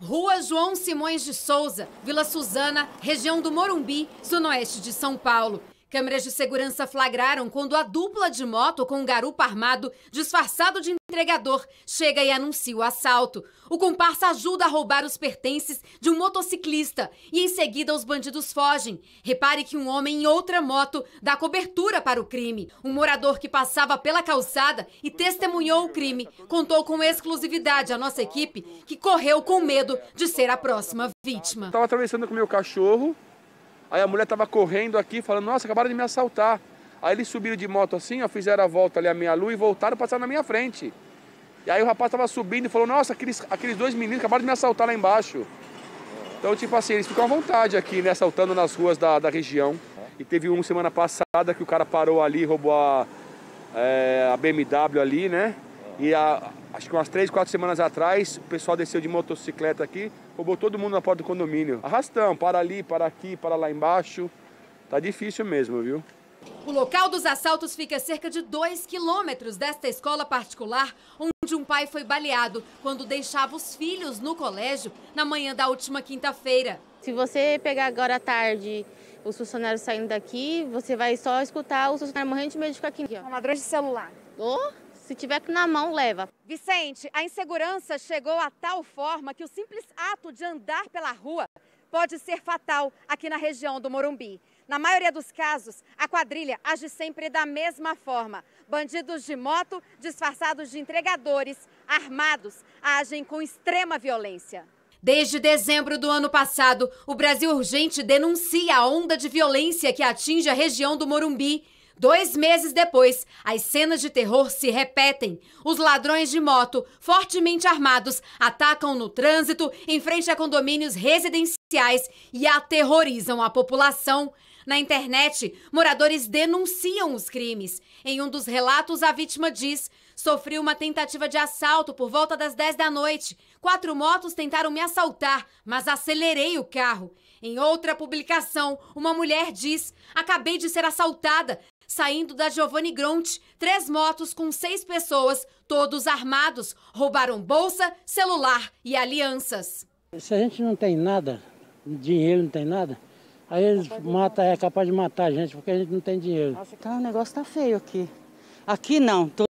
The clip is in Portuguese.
Rua João Simões de Souza, Vila Suzana, região do Morumbi, zona oeste de São Paulo. Câmeras de segurança flagraram quando a dupla de moto com um garupa armado, disfarçado de entregador, chega e anuncia o assalto. O comparsa ajuda a roubar os pertences de um motociclista e em seguida os bandidos fogem. Repare que um homem em outra moto dá cobertura para o crime. Um morador que passava pela calçada e testemunhou o crime contou com exclusividade à nossa equipe que correu com medo de ser a próxima vítima. Estava atravessando com meu cachorro Aí a mulher estava correndo aqui, falando, nossa, acabaram de me assaltar. Aí eles subiram de moto assim, ó, fizeram a volta ali à minha lua e voltaram, estar na minha frente. E aí o rapaz estava subindo e falou, nossa, aqueles, aqueles dois meninos acabaram de me assaltar lá embaixo. Então, tipo assim, eles ficam à vontade aqui, né, assaltando nas ruas da, da região. E teve um semana passada que o cara parou ali, roubou a, é, a BMW ali, né? E a, acho que umas três, quatro semanas atrás, o pessoal desceu de motocicleta aqui, roubou todo mundo na porta do condomínio. Arrastão, para ali, para aqui, para lá embaixo. Tá difícil mesmo, viu? O local dos assaltos fica a cerca de 2 quilômetros desta escola particular, onde um pai foi baleado quando deixava os filhos no colégio na manhã da última quinta-feira. Se você pegar agora à tarde os funcionários saindo daqui, você vai só escutar os funcionários morrendo de medo de ficar aqui. Ó. Ladrões de celular. Oh? Se tiver na mão, leva. Vicente, a insegurança chegou a tal forma que o simples ato de andar pela rua pode ser fatal aqui na região do Morumbi. Na maioria dos casos, a quadrilha age sempre da mesma forma. Bandidos de moto, disfarçados de entregadores, armados, agem com extrema violência. Desde dezembro do ano passado, o Brasil Urgente denuncia a onda de violência que atinge a região do Morumbi Dois meses depois, as cenas de terror se repetem. Os ladrões de moto, fortemente armados, atacam no trânsito, em frente a condomínios residenciais e aterrorizam a população. Na internet, moradores denunciam os crimes. Em um dos relatos, a vítima diz: sofri uma tentativa de assalto por volta das 10 da noite. Quatro motos tentaram me assaltar, mas acelerei o carro. Em outra publicação, uma mulher diz: Acabei de ser assaltada, Saindo da Giovanni Gront, três motos com seis pessoas, todos armados, roubaram bolsa, celular e alianças. Se a gente não tem nada, dinheiro não tem nada, aí eles matam, é capaz de matar a gente porque a gente não tem dinheiro. Nossa, cara, o negócio tá feio aqui. Aqui não. Tô...